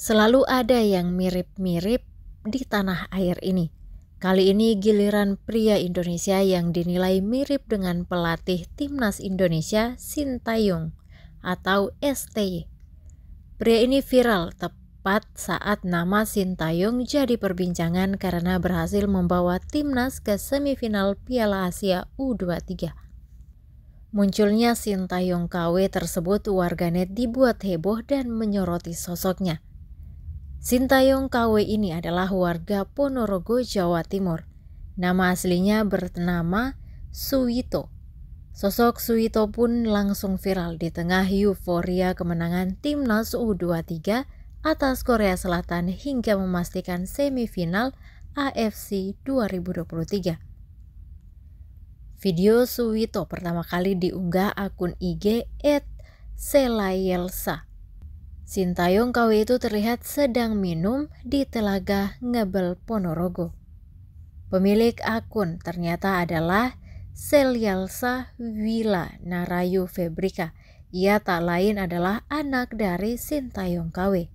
Selalu ada yang mirip-mirip di tanah air ini. Kali ini giliran pria Indonesia yang dinilai mirip dengan pelatih timnas Indonesia Sintayong atau STY. Pria ini viral tepat saat nama Sintayong jadi perbincangan karena berhasil membawa timnas ke semifinal Piala Asia U23. Munculnya Sintayong KW tersebut warganet dibuat heboh dan menyoroti sosoknya. Sintayong KW ini adalah warga Ponorogo, Jawa Timur. Nama aslinya bernama Suwito. Sosok Suwito pun langsung viral di tengah euforia kemenangan timnas U23 atas Korea Selatan hingga memastikan semifinal AFC 2023. Video Suwito pertama kali diunggah akun IG @selayelsa Sintayong Kawi itu terlihat sedang minum di telaga Ngebel Ponorogo. Pemilik akun ternyata adalah Selyalsa Wila Narayu Febrika. Ia tak lain adalah anak dari Sintayong KW.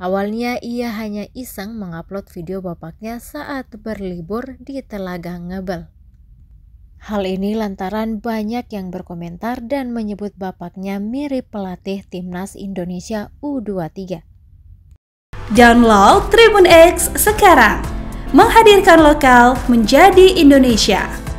Awalnya ia hanya iseng mengupload video bapaknya saat berlibur di Telaga Ngebel. Hal ini lantaran banyak yang berkomentar dan menyebut bapaknya mirip pelatih timnas Indonesia U23. Download Tribun X sekarang, menghadirkan lokal menjadi Indonesia.